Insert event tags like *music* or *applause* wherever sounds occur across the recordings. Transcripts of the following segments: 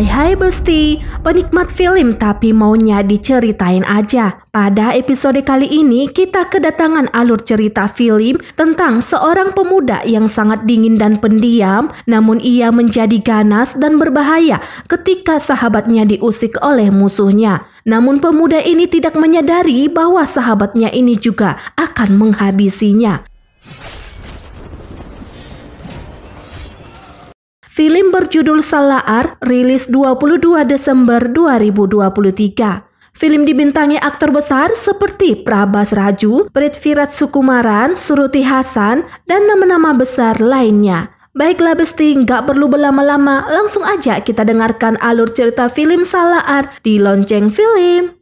Hai hai Besti, penikmat film tapi maunya diceritain aja. Pada episode kali ini kita kedatangan alur cerita film tentang seorang pemuda yang sangat dingin dan pendiam namun ia menjadi ganas dan berbahaya ketika sahabatnya diusik oleh musuhnya. Namun pemuda ini tidak menyadari bahwa sahabatnya ini juga akan menghabisinya. Film berjudul Salaar rilis 22 Desember 2023. Film dibintangi aktor besar seperti Prabas Raju, Pritvirat Sukumaran, Suruti Hasan, dan nama-nama besar lainnya. Baiklah Besti, nggak perlu berlama-lama, langsung aja kita dengarkan alur cerita film Salaar di lonceng film.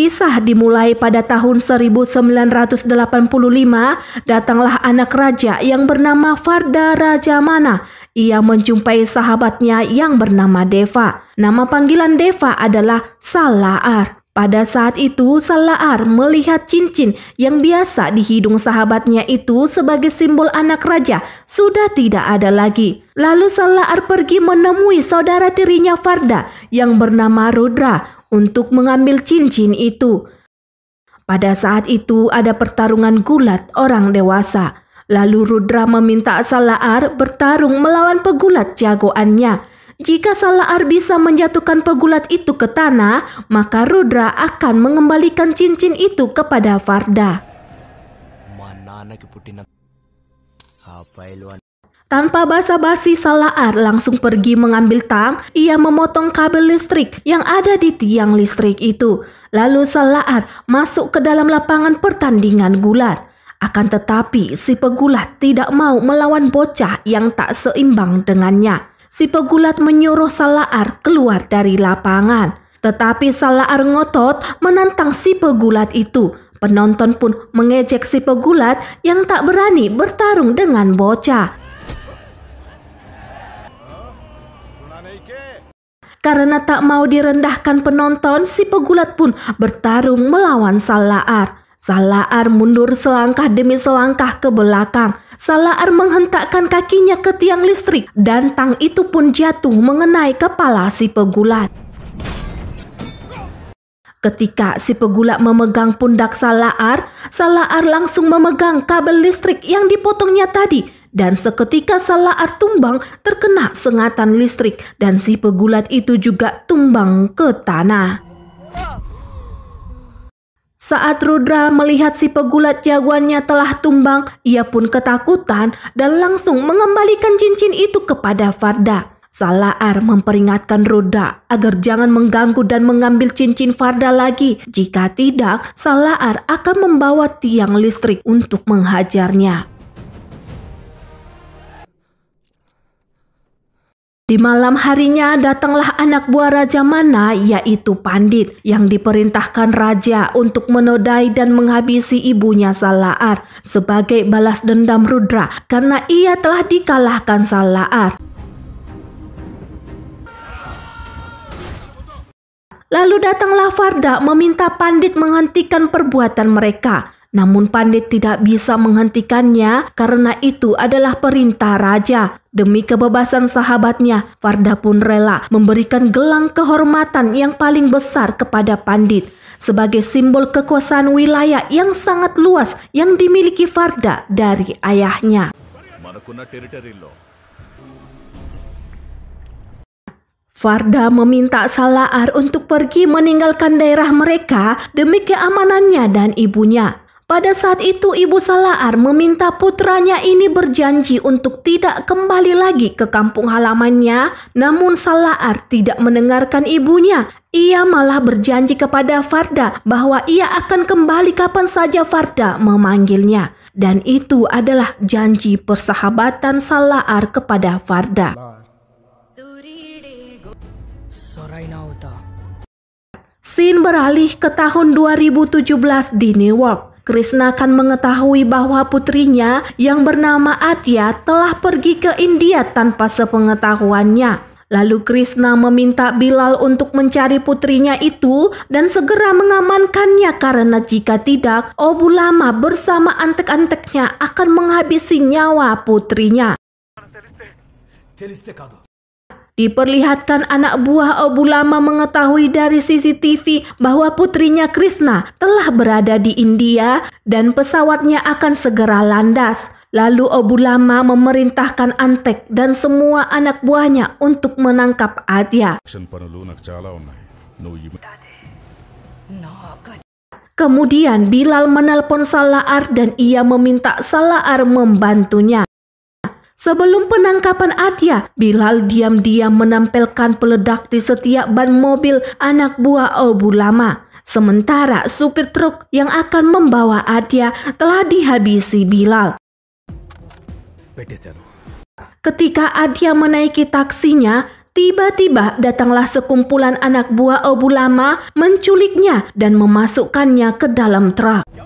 Kisah dimulai pada tahun 1985, datanglah anak raja yang bernama Farda Rajamana. Ia menjumpai sahabatnya yang bernama Deva. Nama panggilan Deva adalah Salaar. Pada saat itu, Salaar melihat cincin yang biasa di hidung sahabatnya itu sebagai simbol anak raja sudah tidak ada lagi. Lalu Salaar pergi menemui saudara tirinya Farda yang bernama Rudra untuk mengambil cincin itu. Pada saat itu ada pertarungan gulat orang dewasa. Lalu Rudra meminta Salaar bertarung melawan pegulat jagoannya. Jika Salaar bisa menjatuhkan pegulat itu ke tanah, maka Rudra akan mengembalikan cincin itu kepada Farda. Mana tanpa basa-basi Salaar langsung pergi mengambil tang, ia memotong kabel listrik yang ada di tiang listrik itu. Lalu Salaar masuk ke dalam lapangan pertandingan gulat. Akan tetapi si pegulat tidak mau melawan bocah yang tak seimbang dengannya. Si pegulat menyuruh Salaar keluar dari lapangan. Tetapi Salaar ngotot menantang si pegulat itu. Penonton pun mengejek si pegulat yang tak berani bertarung dengan bocah. Karena tak mau direndahkan penonton, si pegulat pun bertarung melawan Salaar. Salaar mundur selangkah demi selangkah ke belakang. Salaar menghentakkan kakinya ke tiang listrik dan tang itu pun jatuh mengenai kepala si pegulat. Ketika si pegulat memegang pundak Salaar, Salaar langsung memegang kabel listrik yang dipotongnya tadi dan seketika Salaar tumbang terkena sengatan listrik dan si pegulat itu juga tumbang ke tanah. Saat Rudra melihat si pegulat jagoannya telah tumbang, ia pun ketakutan dan langsung mengembalikan cincin itu kepada Farda. Salaar memperingatkan Rudra agar jangan mengganggu dan mengambil cincin Farda lagi. Jika tidak, Salaar akan membawa tiang listrik untuk menghajarnya. Di malam harinya datanglah anak buah Raja Mana yaitu Pandit yang diperintahkan Raja untuk menodai dan menghabisi ibunya Salaar sebagai balas dendam Rudra karena ia telah dikalahkan Salaar. Lalu datanglah Farda meminta Pandit menghentikan perbuatan mereka. Namun Pandit tidak bisa menghentikannya karena itu adalah perintah raja. Demi kebebasan sahabatnya, Farda pun rela memberikan gelang kehormatan yang paling besar kepada Pandit sebagai simbol kekuasaan wilayah yang sangat luas yang dimiliki Farda dari ayahnya. Farda meminta Salahar untuk pergi meninggalkan daerah mereka demi keamanannya dan ibunya. Pada saat itu ibu Salaar meminta putranya ini berjanji untuk tidak kembali lagi ke kampung halamannya, namun Salaar tidak mendengarkan ibunya. Ia malah berjanji kepada Farda bahwa ia akan kembali kapan saja Farda memanggilnya. Dan itu adalah janji persahabatan Salaar kepada Farda. Sin beralih ke tahun 2017 di New Krishna akan mengetahui bahwa putrinya yang bernama Atya telah pergi ke India tanpa sepengetahuannya. Lalu Krishna meminta Bilal untuk mencari putrinya itu dan segera mengamankannya karena jika tidak, Obulama bersama antek-anteknya akan menghabisi nyawa putrinya. Diperlihatkan anak buah Abu Lama mengetahui dari CCTV bahwa putrinya Krishna telah berada di India dan pesawatnya akan segera landas. Lalu Abu Lama memerintahkan Antek dan semua anak buahnya untuk menangkap Adya. Kemudian Bilal menelpon Salahar dan ia meminta Salahar membantunya. Sebelum penangkapan Atia, Bilal diam-diam menempelkan peledak di setiap ban mobil anak buah Abu Lama. Sementara supir truk yang akan membawa Atia telah dihabisi Bilal. Ketika Atia menaiki taksinya, tiba-tiba datanglah sekumpulan anak buah Abu Lama menculiknya dan memasukkannya ke dalam truk. Ya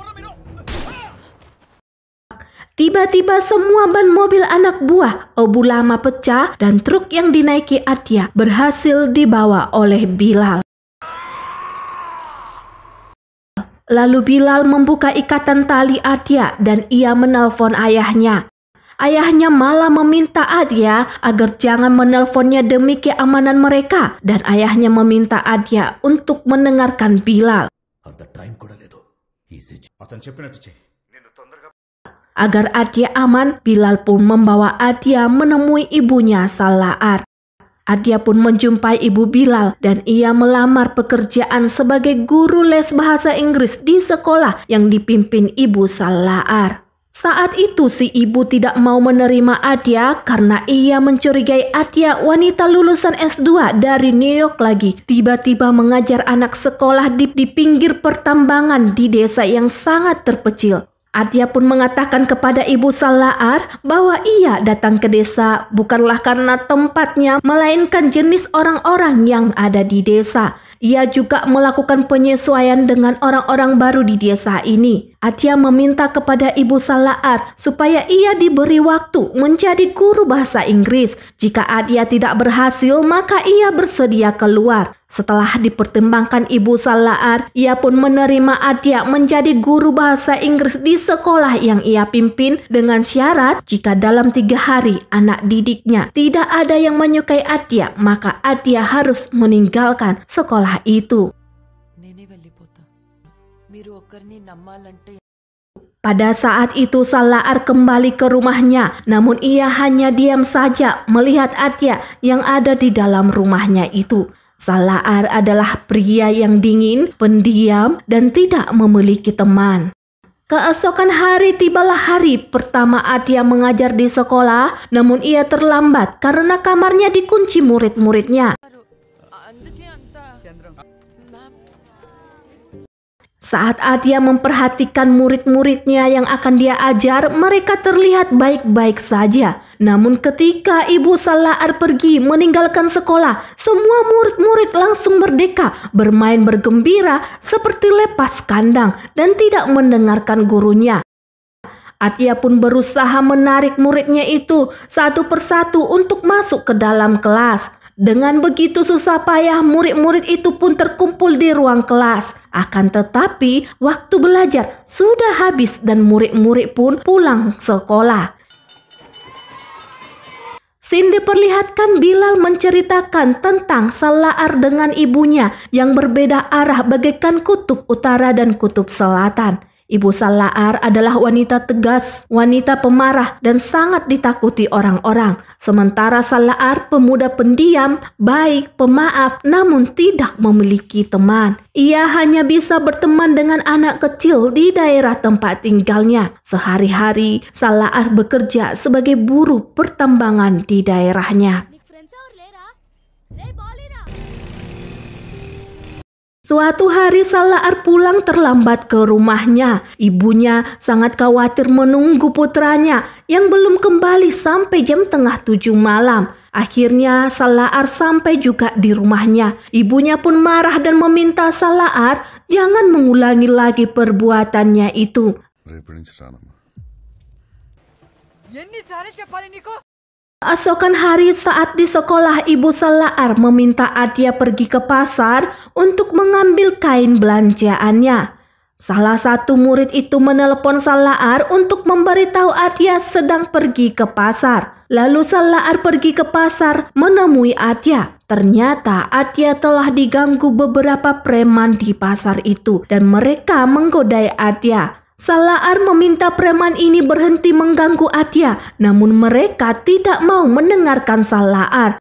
Tiba-tiba semua ban mobil anak buah Obu Lama pecah dan truk yang dinaiki Atia berhasil dibawa oleh Bilal. Lalu Bilal membuka ikatan tali Atia dan ia menelpon ayahnya. Ayahnya malah meminta Atia agar jangan menelponnya demi keamanan mereka dan ayahnya meminta Atia untuk mendengarkan Bilal agar Adia aman, Bilal pun membawa Adia menemui ibunya Salaat. Adia pun menjumpai ibu Bilal dan ia melamar pekerjaan sebagai guru les bahasa Inggris di sekolah yang dipimpin ibu Salaar. Saat itu si ibu tidak mau menerima Adia karena ia mencurigai Adia wanita lulusan S2 dari New York lagi tiba-tiba mengajar anak sekolah di, di pinggir pertambangan di desa yang sangat terpecil. Adia pun mengatakan kepada Ibu Salaar bahwa ia datang ke desa bukanlah karena tempatnya, melainkan jenis orang-orang yang ada di desa. Ia juga melakukan penyesuaian dengan orang-orang baru di desa ini. Adia meminta kepada Ibu Salaar supaya ia diberi waktu menjadi guru bahasa Inggris. Jika Adia tidak berhasil, maka ia bersedia keluar. Setelah dipertimbangkan Ibu Salaar, ia pun menerima Adia menjadi guru bahasa Inggris di sekolah yang ia pimpin dengan syarat jika dalam tiga hari anak didiknya tidak ada yang menyukai Atia, maka Atia harus meninggalkan sekolah itu. Pada saat itu Salaar kembali ke rumahnya, namun ia hanya diam saja melihat Atya yang ada di dalam rumahnya itu. Salaar adalah pria yang dingin, pendiam, dan tidak memiliki teman. Keesokan hari tibalah hari pertama Atia mengajar di sekolah, namun ia terlambat karena kamarnya dikunci murid-muridnya. Saat-saat memperhatikan murid-muridnya yang akan dia ajar, mereka terlihat baik-baik saja. Namun ketika Ibu Salaar pergi meninggalkan sekolah, semua murid-murid langsung merdeka, bermain bergembira seperti lepas kandang dan tidak mendengarkan gurunya. Atia pun berusaha menarik muridnya itu satu persatu untuk masuk ke dalam kelas. Dengan begitu susah payah, murid-murid itu pun terkumpul di ruang kelas. Akan tetapi, waktu belajar sudah habis dan murid-murid pun pulang sekolah. Sin diperlihatkan Bilal menceritakan tentang Salaar dengan ibunya yang berbeda arah bagaikan kutub utara dan kutub selatan. Ibu Salaar adalah wanita tegas, wanita pemarah, dan sangat ditakuti orang-orang. Sementara Salaar pemuda pendiam, baik, pemaaf, namun tidak memiliki teman. Ia hanya bisa berteman dengan anak kecil di daerah tempat tinggalnya. Sehari-hari, Salaar bekerja sebagai buruh pertambangan di daerahnya. Suatu hari Salaar pulang terlambat ke rumahnya. Ibunya sangat khawatir menunggu putranya yang belum kembali sampai jam tengah tujuh malam. Akhirnya Salaar sampai juga di rumahnya. Ibunya pun marah dan meminta Salaar jangan mengulangi lagi perbuatannya itu. Asokan hari saat di sekolah Ibu Selaar meminta Adia pergi ke pasar untuk mengambil kain belanjaannya. Salah satu murid itu menelepon Salaar untuk memberitahu Adia sedang pergi ke pasar. Lalu Salaar pergi ke pasar menemui Adia. Ternyata Adia telah diganggu beberapa preman di pasar itu dan mereka menggodai Adia. Salaar meminta preman ini berhenti mengganggu Atia, namun mereka tidak mau mendengarkan Salaar.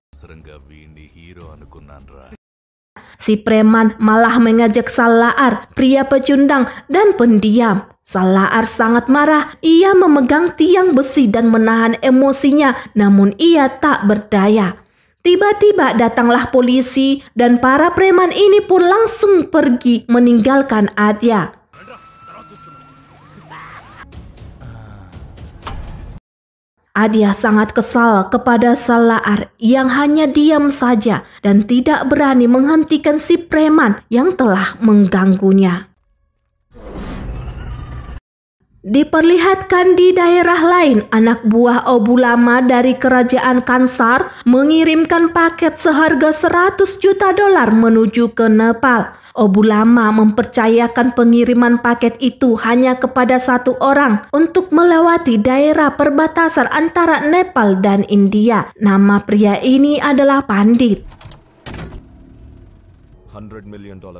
Si preman malah mengajak Salaar, pria pecundang dan pendiam. Salaar sangat marah, ia memegang tiang besi dan menahan emosinya, namun ia tak berdaya. Tiba-tiba datanglah polisi dan para preman ini pun langsung pergi meninggalkan Atia. Adia sangat kesal kepada Salaar yang hanya diam saja dan tidak berani menghentikan si preman yang telah mengganggunya. Diperlihatkan di daerah lain, anak buah Obulama dari kerajaan Kansar mengirimkan paket seharga 100 juta dolar menuju ke Nepal. Obulama mempercayakan pengiriman paket itu hanya kepada satu orang untuk melewati daerah perbatasan antara Nepal dan India. Nama pria ini adalah Pandit. 100 million dollar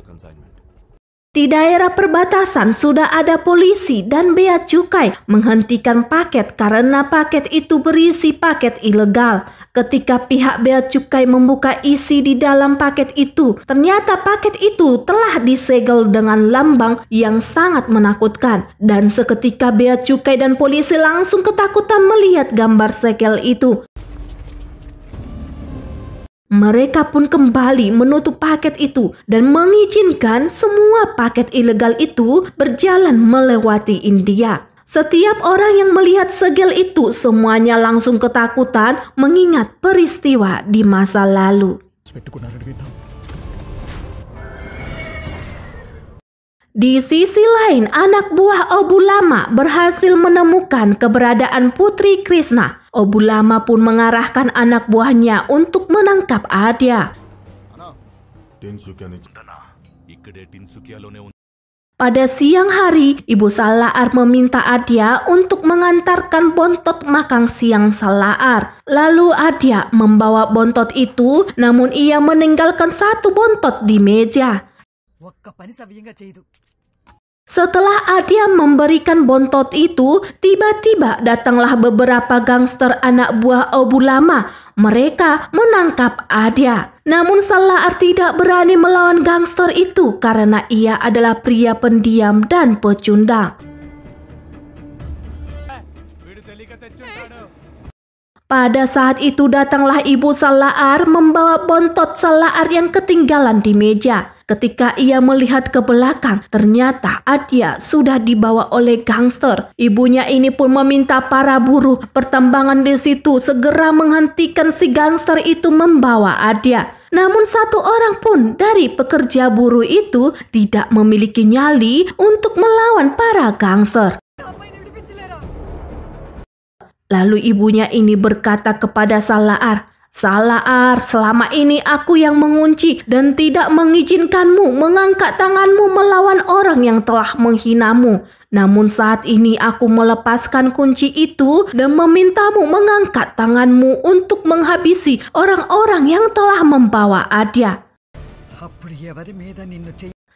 di daerah perbatasan sudah ada polisi dan bea cukai menghentikan paket karena paket itu berisi paket ilegal. Ketika pihak bea cukai membuka isi di dalam paket itu, ternyata paket itu telah disegel dengan lambang yang sangat menakutkan. Dan seketika bea cukai dan polisi langsung ketakutan melihat gambar segel itu. Mereka pun kembali menutup paket itu dan mengizinkan semua paket ilegal itu berjalan melewati India. Setiap orang yang melihat segel itu semuanya langsung ketakutan mengingat peristiwa di masa lalu. Di sisi lain, anak buah Obulama berhasil menemukan keberadaan Putri Krishna. Obulama pun mengarahkan anak buahnya untuk menangkap Adya. Pada siang hari, Ibu Salaar meminta Adya untuk mengantarkan bontot makan siang Salaar. Lalu Adya membawa bontot itu, namun ia meninggalkan satu bontot di meja. Setelah Adia memberikan bontot itu, tiba-tiba datanglah beberapa gangster anak buah Abu Lama. Mereka menangkap Adia. Namun Salar tidak berani melawan gangster itu karena ia adalah pria pendiam dan pecundang. Pada saat itu datanglah ibu Salar membawa bontot Salar yang ketinggalan di meja. Ketika ia melihat ke belakang, ternyata Adya sudah dibawa oleh gangster. Ibunya ini pun meminta para buruh pertambangan di situ segera menghentikan si gangster itu membawa Adya Namun satu orang pun dari pekerja buruh itu tidak memiliki nyali untuk melawan para gangster. Lalu ibunya ini berkata kepada Salaar, Ar, selama ini aku yang mengunci dan tidak mengizinkanmu mengangkat tanganmu melawan orang yang telah menghinamu. Namun saat ini aku melepaskan kunci itu dan memintamu mengangkat tanganmu untuk menghabisi orang-orang yang telah membawa adia.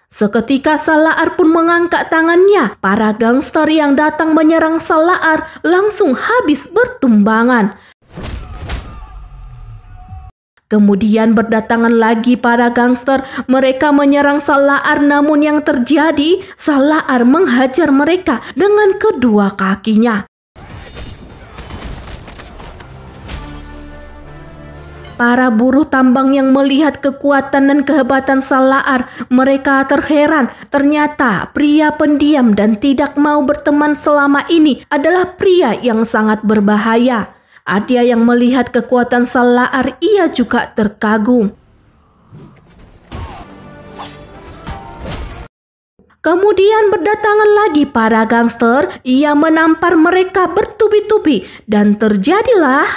Seketika Salaar pun mengangkat tangannya, para gangster yang datang menyerang Salaar langsung habis bertumbangan. Kemudian berdatangan lagi para gangster. Mereka menyerang Salaar namun yang terjadi Salaar menghajar mereka dengan kedua kakinya. Para buruh tambang yang melihat kekuatan dan kehebatan Salaar, mereka terheran. Ternyata pria pendiam dan tidak mau berteman selama ini adalah pria yang sangat berbahaya. Adia yang melihat kekuatan Salaar ia juga terkagum. Kemudian berdatangan lagi para gangster, ia menampar mereka bertubi-tubi dan terjadilah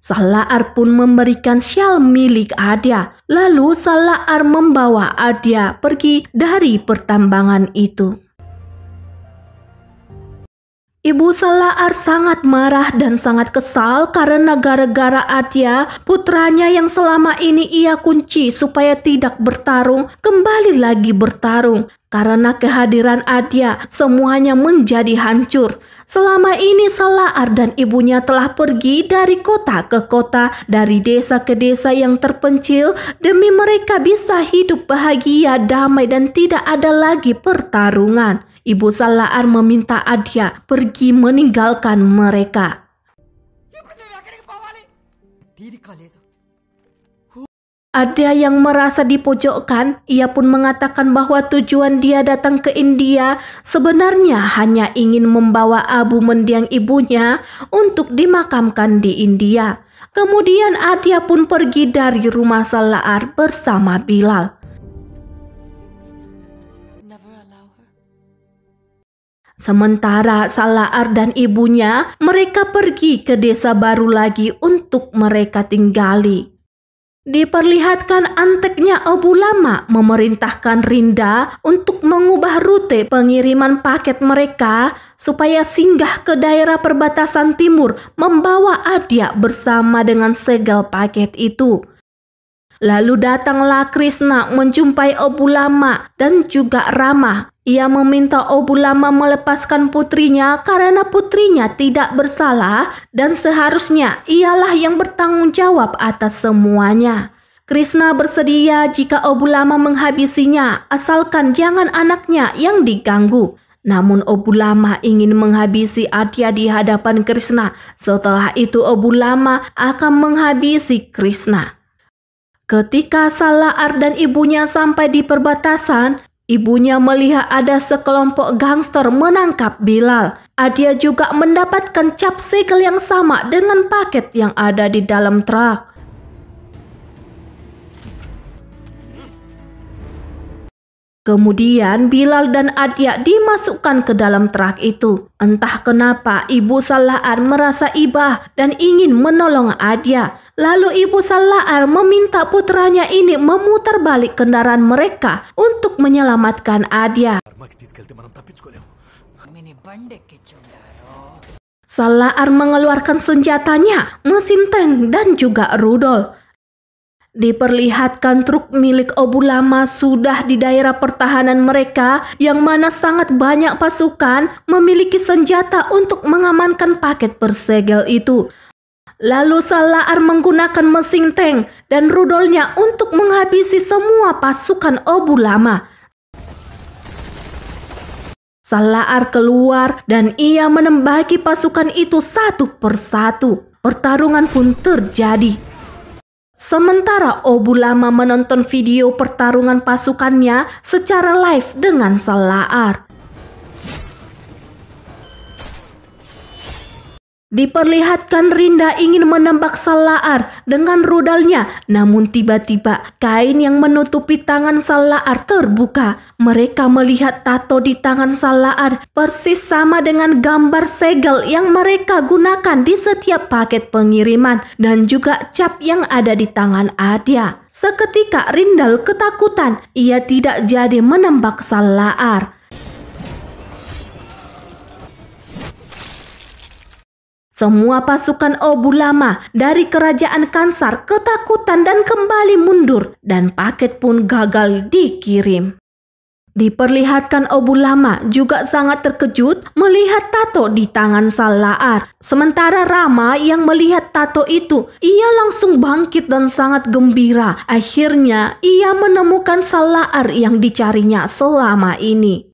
Salaar pun memberikan sial milik Adia. Lalu Salaar membawa Adia pergi dari pertambangan itu. Ibu Salaar sangat marah dan sangat kesal karena gara-gara Adya, putranya yang selama ini ia kunci supaya tidak bertarung, kembali lagi bertarung. Karena kehadiran Adya, semuanya menjadi hancur. Selama ini Salaar dan ibunya telah pergi dari kota ke kota, dari desa ke desa yang terpencil demi mereka bisa hidup bahagia, damai dan tidak ada lagi pertarungan. Ibu Salaar meminta Adya pergi meninggalkan mereka. Ada yang merasa dipojokkan, ia pun mengatakan bahwa tujuan dia datang ke India sebenarnya hanya ingin membawa abu mendiang ibunya untuk dimakamkan di India. Kemudian Adia pun pergi dari rumah Salaar bersama Bilal. Sementara Salaar dan ibunya, mereka pergi ke desa baru lagi untuk mereka tinggali. Diperlihatkan anteknya Abu Lama memerintahkan Rinda untuk mengubah rute pengiriman paket mereka supaya singgah ke daerah perbatasan timur membawa Adia bersama dengan segel paket itu. Lalu datanglah Krishna menjumpai Lama dan juga Rama. Ia meminta Lama melepaskan putrinya karena putrinya tidak bersalah dan seharusnya ialah yang bertanggung jawab atas semuanya. Krishna bersedia jika Lama menghabisinya asalkan jangan anaknya yang diganggu. Namun Lama ingin menghabisi Adya di hadapan Krishna. Setelah itu Lama akan menghabisi Krishna. Ketika Salah Ar dan ibunya sampai di perbatasan, ibunya melihat ada sekelompok gangster menangkap Bilal. Adia juga mendapatkan cap segel yang sama dengan paket yang ada di dalam truk. Kemudian Bilal dan Adya dimasukkan ke dalam truk itu. Entah kenapa Ibu Salahar merasa ibah dan ingin menolong Adya. Lalu Ibu Salahar meminta putranya ini memutar balik kendaraan mereka untuk menyelamatkan Adya. Salahar mengeluarkan senjatanya, mesin tank dan juga rudol. Diperlihatkan truk milik Obu Lama sudah di daerah pertahanan mereka yang mana sangat banyak pasukan memiliki senjata untuk mengamankan paket bersegel itu. Lalu Salaar menggunakan mesin tank dan rudolnya untuk menghabisi semua pasukan Obu Lama. Salaar keluar dan ia menembaki pasukan itu satu persatu. Pertarungan pun terjadi. Sementara Obulama menonton video pertarungan pasukannya secara live dengan Salaar. Diperlihatkan Rinda ingin menembak Salaar dengan rudalnya, namun tiba-tiba kain yang menutupi tangan Salaar terbuka. Mereka melihat tato di tangan Salaar persis sama dengan gambar segel yang mereka gunakan di setiap paket pengiriman dan juga cap yang ada di tangan Adia. Seketika Rindal ketakutan, ia tidak jadi menembak Salaar. Semua pasukan Obu Lama dari kerajaan Kansar ketakutan dan kembali mundur dan paket pun gagal dikirim. Diperlihatkan Obu Lama juga sangat terkejut melihat tato di tangan Salaar. Sementara Rama yang melihat tato itu, ia langsung bangkit dan sangat gembira. Akhirnya ia menemukan Salaar yang dicarinya selama ini.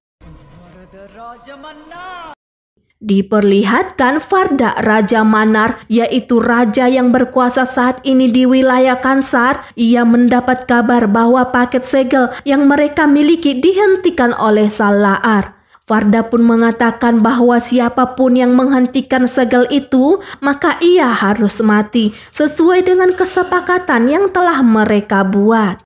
Diperlihatkan Farda Raja Manar, yaitu raja yang berkuasa saat ini di wilayah Kansar. Ia mendapat kabar bahwa paket segel yang mereka miliki dihentikan oleh Salaar. Farda pun mengatakan bahwa siapapun yang menghentikan segel itu, maka ia harus mati sesuai dengan kesepakatan yang telah mereka buat.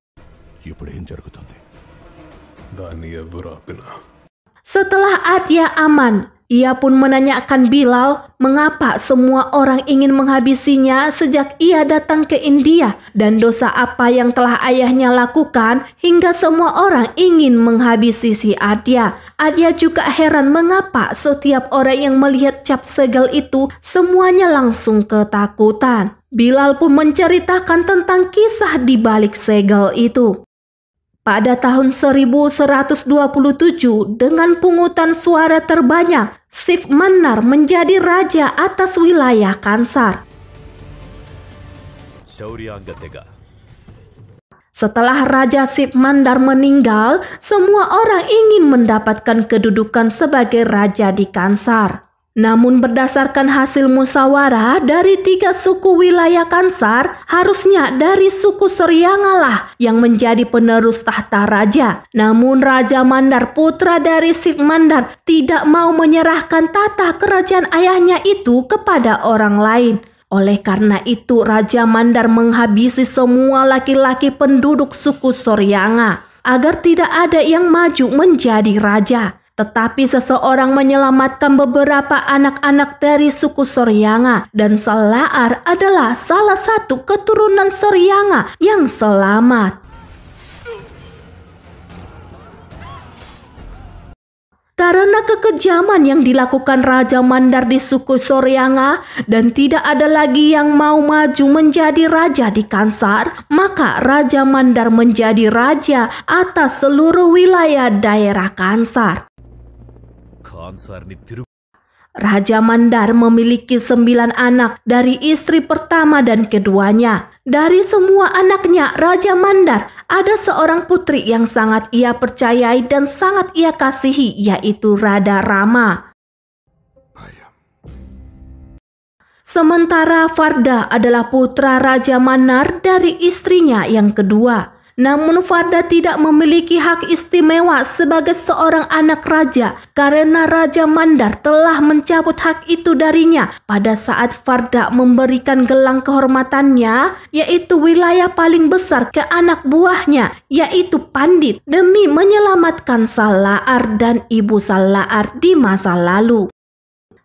Setelah Arya aman, ia pun menanyakan Bilal mengapa semua orang ingin menghabisinya sejak ia datang ke India dan dosa apa yang telah ayahnya lakukan hingga semua orang ingin menghabisi si Adya. Adya juga heran mengapa setiap orang yang melihat cap segel itu semuanya langsung ketakutan. Bilal pun menceritakan tentang kisah di balik segel itu. Pada tahun 1127 dengan pungutan suara terbanyak, Sif Manar menjadi raja atas wilayah Kansar. Setelah Raja Sip Mandar meninggal, semua orang ingin mendapatkan kedudukan sebagai raja di Kansar. Namun berdasarkan hasil musyawarah dari tiga suku wilayah Kansar, harusnya dari suku Suryangalah yang menjadi penerus tahta raja. Namun Raja Mandar putra dari Mandar tidak mau menyerahkan tahta kerajaan ayahnya itu kepada orang lain. Oleh karena itu Raja Mandar menghabisi semua laki-laki penduduk suku Suryanga agar tidak ada yang maju menjadi raja. Tetapi seseorang menyelamatkan beberapa anak-anak dari suku Soryanga dan Selaar adalah salah satu keturunan Soryanga yang selamat. Karena kekejaman yang dilakukan Raja Mandar di suku Soryanga dan tidak ada lagi yang mau maju menjadi raja di Kansar, maka Raja Mandar menjadi raja atas seluruh wilayah daerah Kansar. Raja Mandar memiliki sembilan anak dari istri pertama dan keduanya. Dari semua anaknya, Raja Mandar ada seorang putri yang sangat ia percayai dan sangat ia kasihi, yaitu Rada Rama. Sementara Farda adalah putra Raja Mandar dari istrinya yang kedua. Namun Farda tidak memiliki hak istimewa sebagai seorang anak raja karena Raja Mandar telah mencabut hak itu darinya pada saat Farda memberikan gelang kehormatannya yaitu wilayah paling besar ke anak buahnya yaitu Pandit demi menyelamatkan Salaar dan ibu Salaar di masa lalu.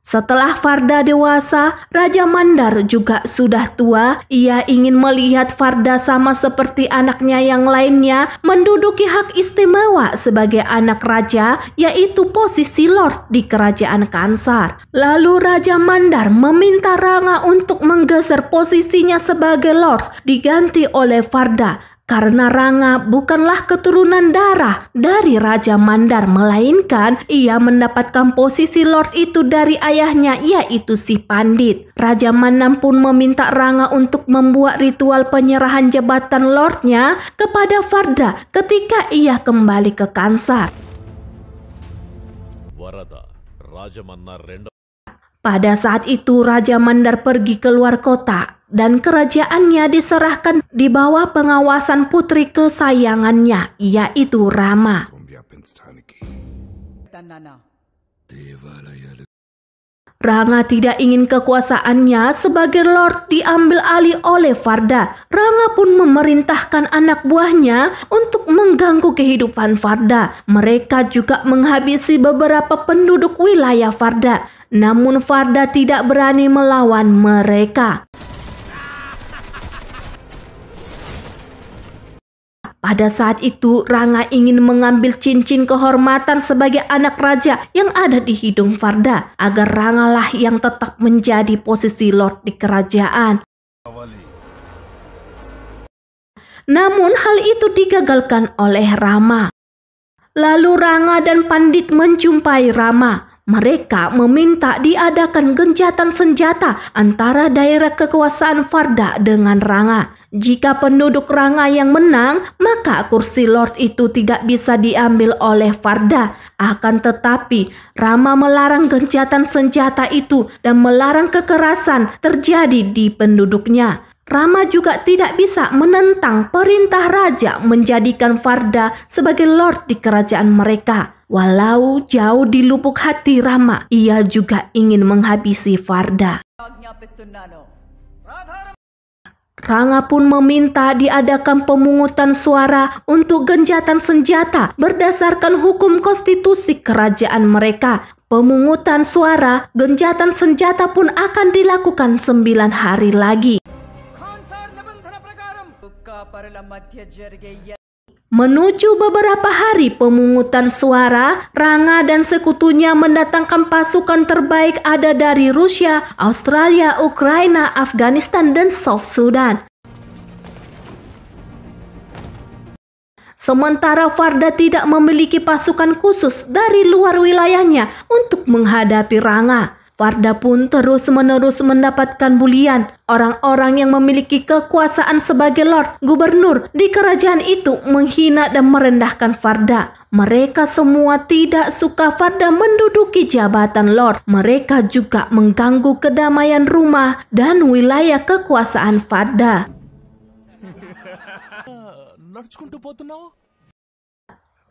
Setelah Farda dewasa, Raja Mandar juga sudah tua. Ia ingin melihat Farda sama seperti anaknya yang lainnya menduduki hak istimewa sebagai anak raja, yaitu posisi lord di kerajaan Kansar. Lalu Raja Mandar meminta Ranga untuk menggeser posisinya sebagai lord diganti oleh Farda karena Ranga bukanlah keturunan darah dari Raja Mandar, melainkan ia mendapatkan posisi Lord itu dari ayahnya, yaitu si Pandit. Raja Manam pun meminta Ranga untuk membuat ritual penyerahan jabatan Lordnya kepada Farda ketika ia kembali ke Kansar. Warada, Raja Mandar Pada saat itu Raja Mandar pergi keluar kota dan kerajaannya diserahkan di bawah pengawasan putri kesayangannya, yaitu Rama. Ranga tidak ingin kekuasaannya sebagai Lord diambil alih oleh Farda. Ranga pun memerintahkan anak buahnya untuk mengganggu kehidupan Farda. Mereka juga menghabisi beberapa penduduk wilayah Farda. Namun Farda tidak berani melawan mereka. Pada saat itu, Ranga ingin mengambil cincin kehormatan sebagai anak raja yang ada di hidung Farda, agar Rangalah yang tetap menjadi posisi lord di kerajaan. Namun hal itu digagalkan oleh Rama. Lalu Ranga dan Pandit menjumpai Rama. Mereka meminta diadakan gencatan senjata antara daerah kekuasaan Farda dengan Ranga. Jika penduduk Ranga yang menang, maka kursi Lord itu tidak bisa diambil oleh Farda. Akan tetapi, Rama melarang gencatan senjata itu dan melarang kekerasan terjadi di penduduknya. Rama juga tidak bisa menentang perintah raja menjadikan Farda sebagai lord di kerajaan mereka. Walau jauh di lubuk hati Rama, ia juga ingin menghabisi Farda. Ranga pun meminta diadakan pemungutan suara untuk genjatan senjata berdasarkan hukum konstitusi kerajaan mereka. Pemungutan suara, genjatan senjata pun akan dilakukan sembilan hari lagi. Menuju beberapa hari pemungutan suara, Ranga dan sekutunya mendatangkan pasukan terbaik ada dari Rusia, Australia, Ukraina, Afghanistan, dan South Sudan. Sementara Farda tidak memiliki pasukan khusus dari luar wilayahnya untuk menghadapi Ranga. Warda pun terus-menerus mendapatkan bulian. Orang-orang yang memiliki kekuasaan sebagai lord, gubernur di kerajaan itu menghina dan merendahkan Farda. Mereka semua tidak suka Farda menduduki jabatan lord. Mereka juga mengganggu kedamaian rumah dan wilayah kekuasaan Farda. *laughs*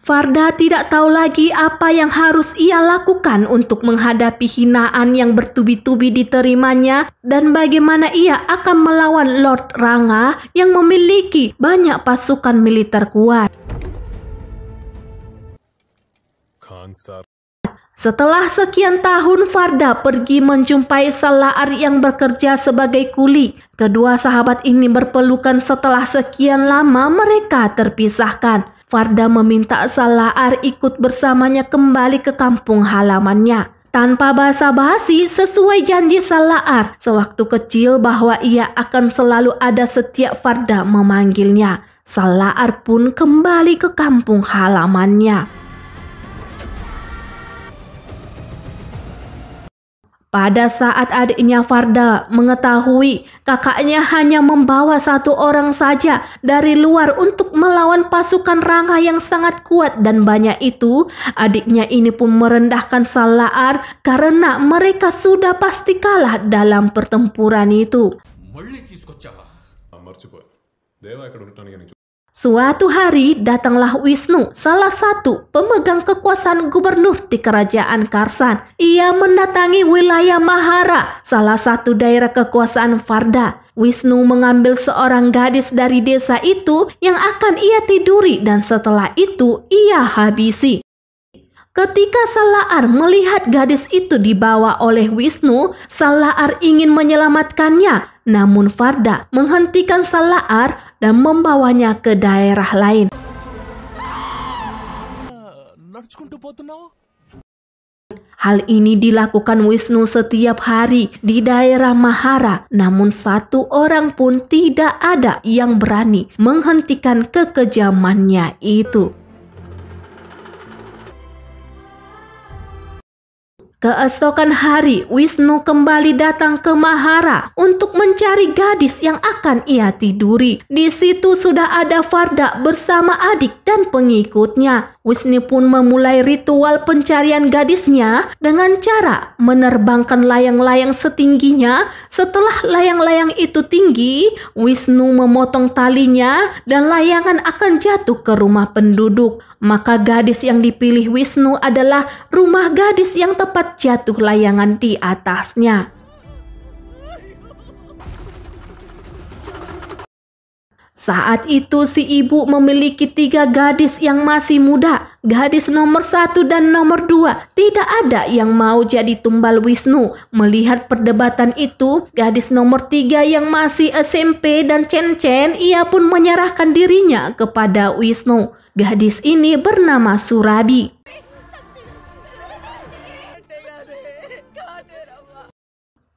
Farda tidak tahu lagi apa yang harus ia lakukan untuk menghadapi hinaan yang bertubi-tubi diterimanya dan bagaimana ia akan melawan Lord Ranga yang memiliki banyak pasukan militer kuat. Konsep. Setelah sekian tahun Farda pergi menjumpai Salar yang bekerja sebagai kuli. Kedua sahabat ini berpelukan setelah sekian lama mereka terpisahkan. Farda meminta Salahar ikut bersamanya kembali ke kampung halamannya. Tanpa basa-basi sesuai janji Salahar sewaktu kecil bahwa ia akan selalu ada setiap Farda memanggilnya. Salahar pun kembali ke kampung halamannya. Pada saat adiknya Farda mengetahui kakaknya hanya membawa satu orang saja dari luar untuk melawan pasukan Rangga yang sangat kuat dan banyak itu, adiknya ini pun merendahkan Salaar karena mereka sudah pasti kalah dalam pertempuran itu. Suatu hari datanglah Wisnu, salah satu pemegang kekuasaan gubernur di kerajaan Karsan. Ia mendatangi wilayah Mahara, salah satu daerah kekuasaan Farda. Wisnu mengambil seorang gadis dari desa itu yang akan ia tiduri dan setelah itu ia habisi. Ketika Salaar melihat gadis itu dibawa oleh Wisnu, Salaar ingin menyelamatkannya. Namun Farda menghentikan Salaar dan membawanya ke daerah lain. Hal ini dilakukan Wisnu setiap hari di daerah Mahara, namun satu orang pun tidak ada yang berani menghentikan kekejamannya itu. Keesokan hari, Wisnu kembali datang ke Mahara untuk mencari gadis yang akan ia tiduri. Di situ sudah ada Farda bersama adik dan pengikutnya. Wisnu pun memulai ritual pencarian gadisnya dengan cara menerbangkan layang-layang setingginya. Setelah layang-layang itu tinggi, Wisnu memotong talinya dan layangan akan jatuh ke rumah penduduk. Maka gadis yang dipilih Wisnu adalah rumah gadis yang tepat jatuh layangan di atasnya. Saat itu si ibu memiliki tiga gadis yang masih muda. Gadis nomor satu dan nomor dua tidak ada yang mau jadi tumbal Wisnu. Melihat perdebatan itu, gadis nomor tiga yang masih SMP dan cencen, ia pun menyerahkan dirinya kepada Wisnu. Gadis ini bernama Surabi.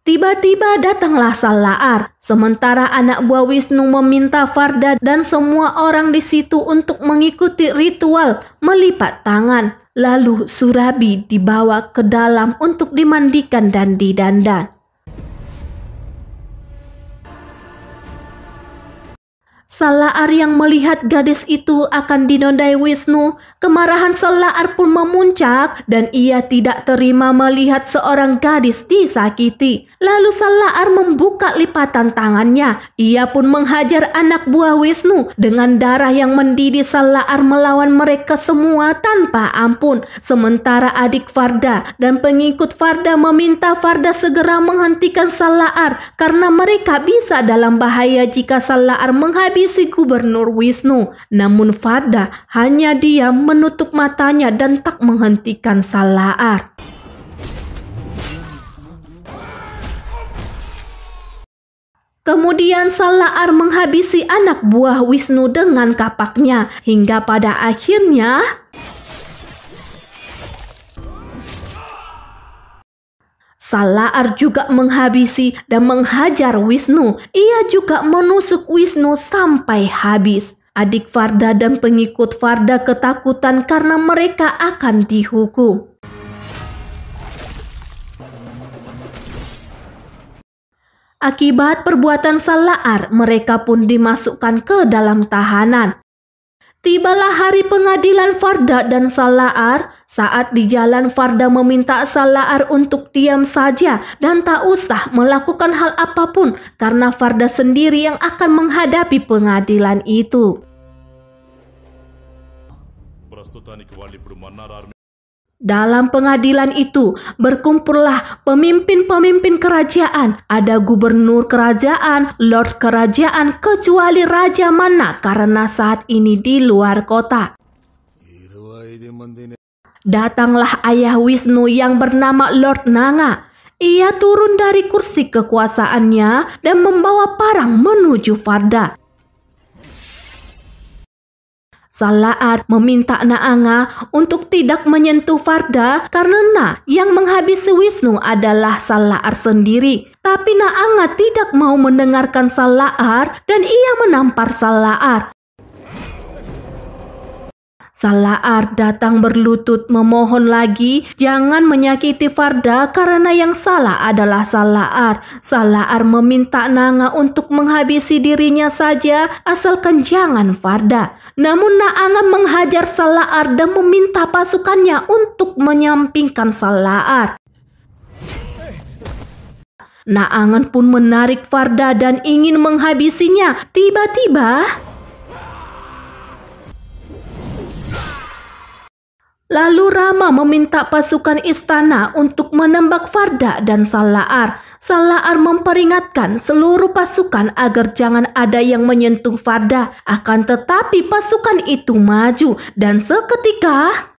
Tiba-tiba datanglah Salaar, sementara anak buah Wisnu meminta Farda dan semua orang di situ untuk mengikuti ritual melipat tangan. Lalu Surabi dibawa ke dalam untuk dimandikan dan didandan. Salaar yang melihat gadis itu akan dinodai Wisnu, kemarahan Salaar pun memuncak dan ia tidak terima melihat seorang gadis disakiti. Lalu Salaar membuka lipatan tangannya. Ia pun menghajar anak buah Wisnu dengan darah yang mendidih Salaar melawan mereka semua tanpa ampun. Sementara adik Farda dan pengikut Farda meminta Farda segera menghentikan Salaar karena mereka bisa dalam bahaya jika Salaar menghabis si Gubernur Wisnu, namun Fada hanya diam menutup matanya dan tak menghentikan Salaar. Kemudian Salaar menghabisi anak buah Wisnu dengan kapaknya, hingga pada akhirnya... Salaar juga menghabisi dan menghajar Wisnu. Ia juga menusuk Wisnu sampai habis. Adik Farda dan pengikut Farda ketakutan karena mereka akan dihukum. Akibat perbuatan Salaar, mereka pun dimasukkan ke dalam tahanan. Tibalah hari pengadilan Farda dan Salaar. Saat di jalan Farda meminta Salaar untuk diam saja dan tak usah melakukan hal apapun karena Farda sendiri yang akan menghadapi pengadilan itu. Dalam pengadilan itu berkumpullah pemimpin-pemimpin kerajaan, ada gubernur kerajaan, lord kerajaan, kecuali raja mana karena saat ini di luar kota. Datanglah ayah Wisnu yang bernama Lord Nanga. Ia turun dari kursi kekuasaannya dan membawa parang menuju Farda. Salaar meminta Naanga untuk tidak menyentuh Farda karena yang menghabisi Wisnu adalah Salaar sendiri. Tapi Naanga tidak mau mendengarkan Salaar dan ia menampar Salaar. Salaar datang berlutut memohon lagi, jangan menyakiti Farda karena yang salah adalah Salaar. Salaar meminta Nanga untuk menghabisi dirinya saja asalkan jangan Farda. Namun Nanga menghajar Salaar dan meminta pasukannya untuk menyampingkan Salaar. Naangan pun menarik Farda dan ingin menghabisinya. Tiba-tiba... Lalu Rama meminta pasukan istana untuk menembak Farda dan Salaar. Salaar memperingatkan seluruh pasukan agar jangan ada yang menyentuh Farda. Akan tetapi pasukan itu maju dan seketika...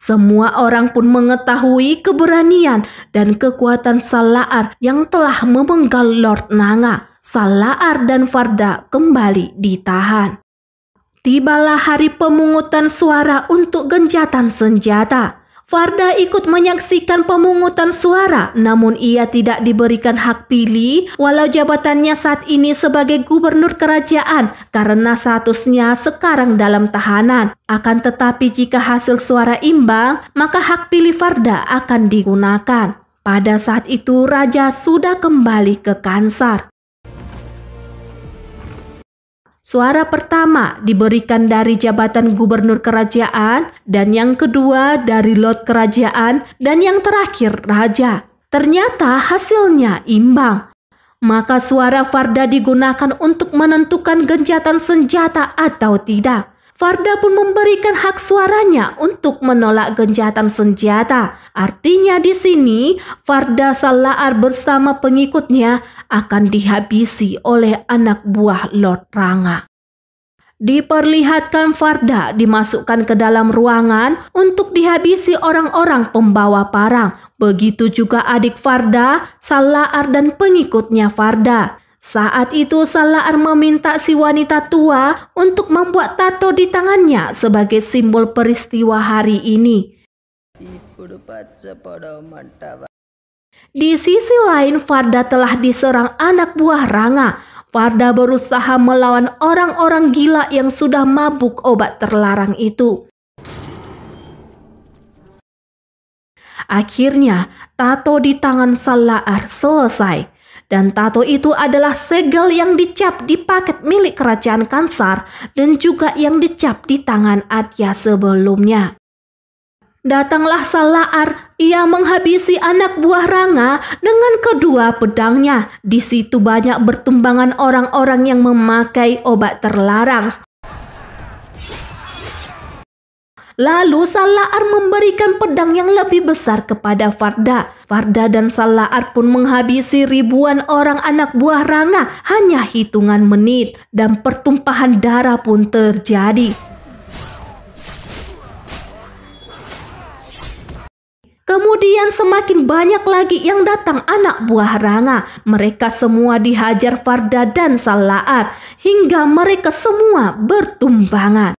Semua orang pun mengetahui keberanian dan kekuatan Salaar yang telah memenggal Lord Nanga. Salaar dan Farda kembali ditahan. Tibalah hari pemungutan suara untuk genjatan senjata. Farda ikut menyaksikan pemungutan suara, namun ia tidak diberikan hak pilih walau jabatannya saat ini sebagai gubernur kerajaan karena statusnya sekarang dalam tahanan. Akan tetapi jika hasil suara imbang, maka hak pilih Farda akan digunakan. Pada saat itu raja sudah kembali ke Kansar. Suara pertama diberikan dari jabatan gubernur kerajaan, dan yang kedua dari lot kerajaan, dan yang terakhir raja. Ternyata hasilnya imbang. Maka suara Farda digunakan untuk menentukan genjatan senjata atau tidak. Farda pun memberikan hak suaranya untuk menolak genjatan senjata. Artinya di sini Farda Salaar bersama pengikutnya akan dihabisi oleh anak buah Lord Ranga. Diperlihatkan Farda dimasukkan ke dalam ruangan untuk dihabisi orang-orang pembawa parang. Begitu juga adik Farda, Salaar dan pengikutnya Farda. Saat itu Salar meminta si wanita tua untuk membuat tato di tangannya sebagai simbol peristiwa hari ini. Di sisi lain Farda telah diserang anak buah Ranga. Farda berusaha melawan orang-orang gila yang sudah mabuk obat terlarang itu. Akhirnya, tato di tangan Salar selesai. Dan tato itu adalah segel yang dicap di paket milik kerajaan Kansar dan juga yang dicap di tangan Adya sebelumnya. Datanglah Salaar, ia menghabisi anak buah Ranga dengan kedua pedangnya. Di situ banyak bertumbangan orang-orang yang memakai obat terlarang Lalu Salaar memberikan pedang yang lebih besar kepada Farda. Farda dan Salaar pun menghabisi ribuan orang anak buah Ranga hanya hitungan menit dan pertumpahan darah pun terjadi. Kemudian semakin banyak lagi yang datang anak buah Ranga. Mereka semua dihajar Farda dan Salaar hingga mereka semua bertumbangan.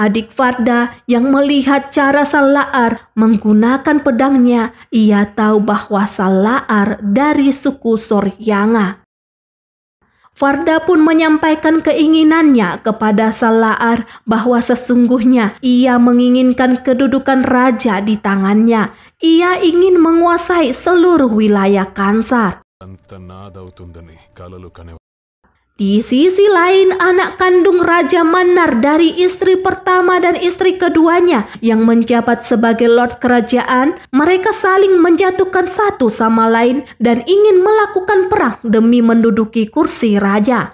adik Farda yang melihat cara Salaar menggunakan pedangnya, ia tahu bahwa Salaar dari suku Soryanga. Farda pun menyampaikan keinginannya kepada Salaar bahwa sesungguhnya ia menginginkan kedudukan raja di tangannya. Ia ingin menguasai seluruh wilayah Kansar. Di sisi lain, anak kandung Raja Manar dari istri pertama dan istri keduanya yang menjabat sebagai Lord Kerajaan, mereka saling menjatuhkan satu sama lain dan ingin melakukan perang demi menduduki kursi raja.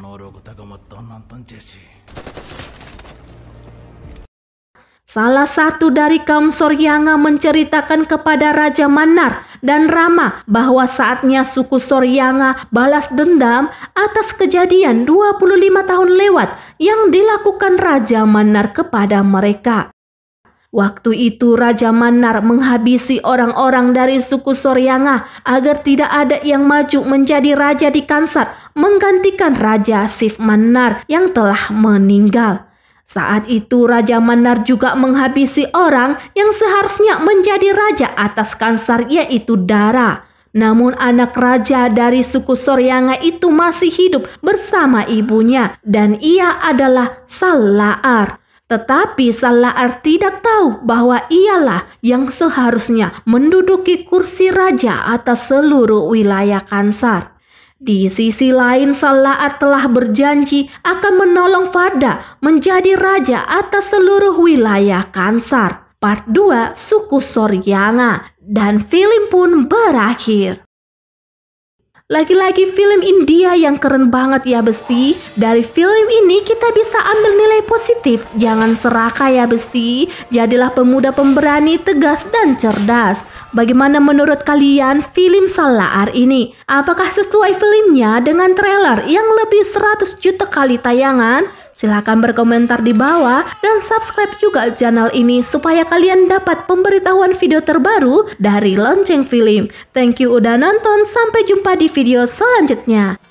Salah satu dari kaum Soryanga menceritakan kepada Raja Manar dan Rama bahwa saatnya suku Soryanga balas dendam atas kejadian 25 tahun lewat yang dilakukan Raja Manar kepada mereka. Waktu itu Raja Manar menghabisi orang-orang dari suku Soryanga agar tidak ada yang maju menjadi raja di Kansat menggantikan Raja Sif Manar yang telah meninggal. Saat itu Raja Manar juga menghabisi orang yang seharusnya menjadi raja atas Kansar yaitu Dara. Namun anak raja dari suku Soryanga itu masih hidup bersama ibunya dan ia adalah Salaar. Tetapi Salaar tidak tahu bahwa ialah yang seharusnya menduduki kursi raja atas seluruh wilayah Kansar. Di sisi lain, Salaat telah berjanji akan menolong Fada menjadi raja atas seluruh wilayah Kansar. Part 2 Suku Soryanga dan film pun berakhir. Lagi-lagi film India yang keren banget ya Besti. Dari film ini kita bisa ambil nilai positif. Jangan serakah ya Besti. Jadilah pemuda pemberani, tegas dan cerdas. Bagaimana menurut kalian film Salaar ini? Apakah sesuai filmnya dengan trailer yang lebih 100 juta kali tayangan? Silahkan berkomentar di bawah dan subscribe juga channel ini supaya kalian dapat pemberitahuan video terbaru dari lonceng film. Thank you udah nonton, sampai jumpa di video selanjutnya.